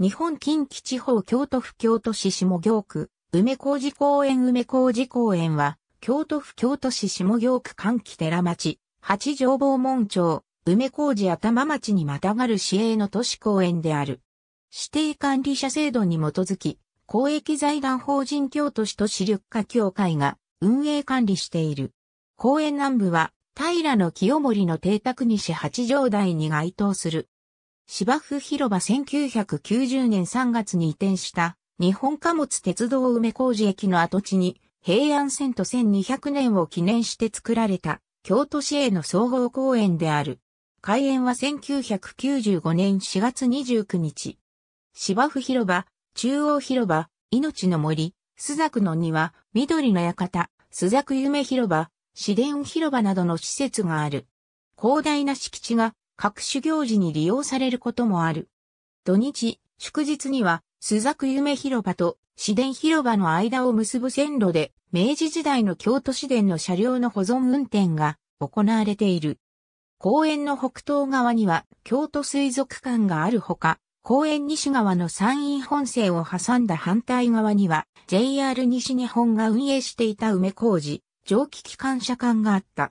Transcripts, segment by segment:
日本近畿地方京都府京都市下京区、梅小路公園梅小路公園は、京都府京都市下京区寒気寺町、八条坊門町、梅小路頭町にまたがる市営の都市公園である。指定管理者制度に基づき、公益財団法人京都市都市緑化協会が運営管理している。公園南部は平清盛の邸宅西八条台に該当する芝生広場1990年3月に移転した日本貨物鉄道梅小路駅の跡地に平安線と1200年を記念して作られた京都市営の総合公園である。開園は1995年4月29日。芝生広場、中央広場、命の森、須雀の庭、緑の館、須雀夢広場、市電広場などの施設がある。広大な敷地が各種行事に利用されることもある。土日、祝日には、須作夢広場と市電広場の間を結ぶ線路で、明治時代の京都市電の車両の保存運転が行われている。公園の北東側には京都水族館があるほか、公園西側の山陰本線を挟んだ反対側には JR 西日本が運営していた梅工事、蒸気機関車館があった。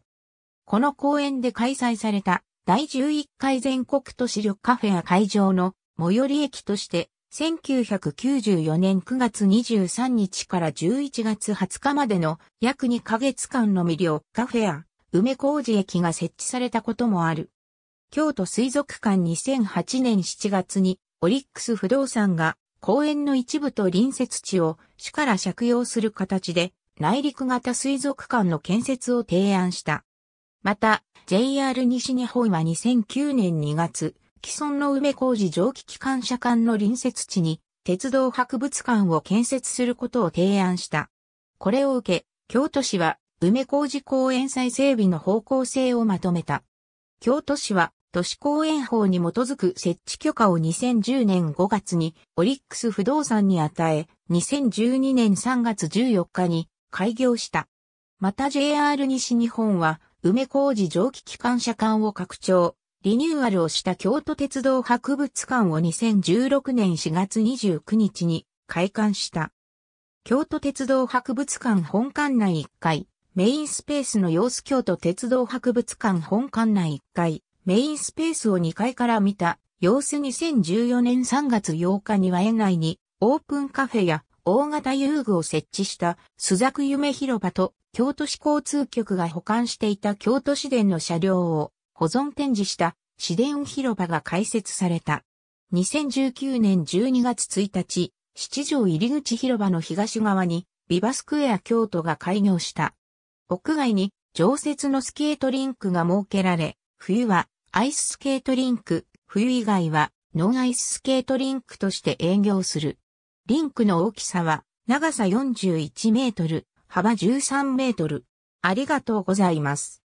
この公園で開催された第11回全国都市緑カフェや会場の最寄り駅として、1994年9月23日から11月20日までの約2ヶ月間の魅力カフェや梅小路駅が設置されたこともある。京都水族館2008年7月にオリックス不動産が公園の一部と隣接地を市から借用する形で内陸型水族館の建設を提案した。また、JR 西日本は2009年2月、既存の梅工事蒸気機関車間の隣接地に、鉄道博物館を建設することを提案した。これを受け、京都市は、梅工事公園再整備の方向性をまとめた。京都市は、都市公園法に基づく設置許可を2010年5月にオリックス不動産に与え、2012年3月14日に開業した。また JR 西日本は梅工事蒸気機関車館を拡張、リニューアルをした京都鉄道博物館を2016年4月29日に開館した。京都鉄道博物館本館内1階、メインスペースの様子京都鉄道博物館本館内1階、メインスペースを2階から見た様子2014年3月8日には園内にオープンカフェや大型遊具を設置したスザ夢広場と京都市交通局が保管していた京都市電の車両を保存展示した市電広場が開設された。2019年12月1日、七条入口広場の東側にビバスクエア京都が開業した。屋外に常設のスケートリンクが設けられ、冬はアイススケートリンク、冬以外はノンアイススケートリンクとして営業する。リンクの大きさは長さ41メートル、幅13メートル。ありがとうございます。